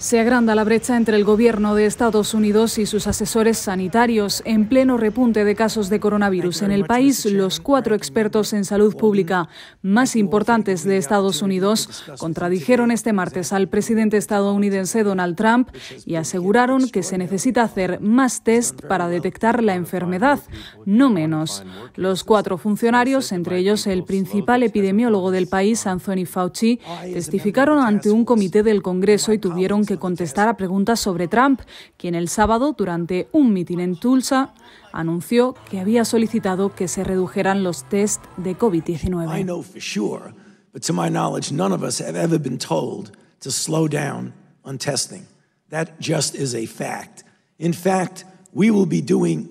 Se agranda la brecha entre el gobierno de Estados Unidos y sus asesores sanitarios en pleno repunte de casos de coronavirus. En el país, los cuatro expertos en salud pública más importantes de Estados Unidos contradijeron este martes al presidente estadounidense Donald Trump y aseguraron que se necesita hacer más test para detectar la enfermedad, no menos. Los cuatro funcionarios, entre ellos el principal epidemiólogo del país, Anthony Fauci, testificaron ante un comité del Congreso y tuvieron que que contestar a preguntas sobre Trump, quien el sábado, durante un mitin en Tulsa, anunció que había solicitado que se redujeran los test de COVID-19. testing. fact. will be doing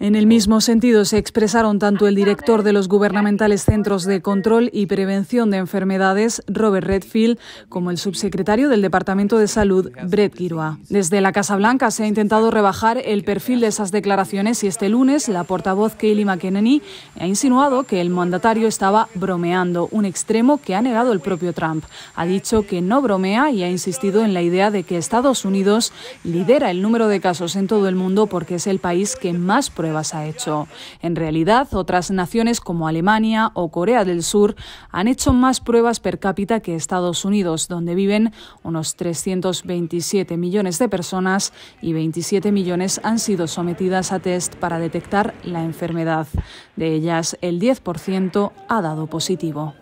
en el mismo sentido se expresaron tanto el director de los gubernamentales Centros de Control y Prevención de Enfermedades, Robert Redfield, como el subsecretario del Departamento de Salud, Brett Giroa. Desde la Casa Blanca se ha intentado rebajar el perfil de esas declaraciones y este lunes la portavoz Kayleigh McEnany ha insinuado que el mandatario estaba bromeando, un extremo que ha negado el propio Trump. Ha dicho que no bromea y ha insistido en la idea de que Estados Unidos lidera el número de casos en todo el mundo porque es el país que más ha hecho. En realidad, otras naciones como Alemania o Corea del Sur han hecho más pruebas per cápita que Estados Unidos, donde viven unos 327 millones de personas y 27 millones han sido sometidas a test para detectar la enfermedad. De ellas, el 10% ha dado positivo.